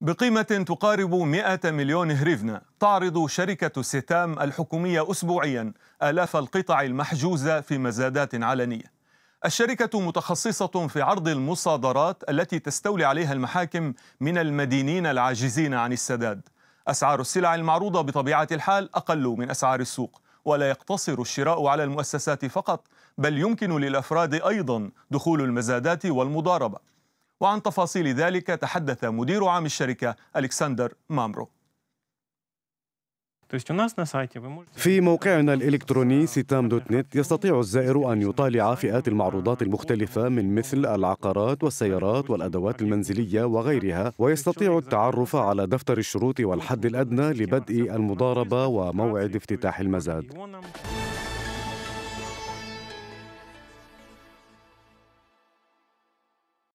بقيمة تقارب 100 مليون هريفنا تعرض شركة ستام الحكومية أسبوعيا آلاف القطع المحجوزة في مزادات علنية الشركة متخصصة في عرض المصادرات التي تستولي عليها المحاكم من المدينين العاجزين عن السداد أسعار السلع المعروضة بطبيعة الحال أقل من أسعار السوق ولا يقتصر الشراء على المؤسسات فقط بل يمكن للأفراد أيضا دخول المزادات والمضاربة وعن تفاصيل ذلك تحدث مدير عام الشركة ألكسندر مامرو في موقعنا الإلكتروني ستام دوت نت يستطيع الزائر أن يطالع فئات المعروضات المختلفة من مثل العقارات والسيارات والأدوات المنزلية وغيرها ويستطيع التعرف على دفتر الشروط والحد الأدنى لبدء المضاربة وموعد افتتاح المزاد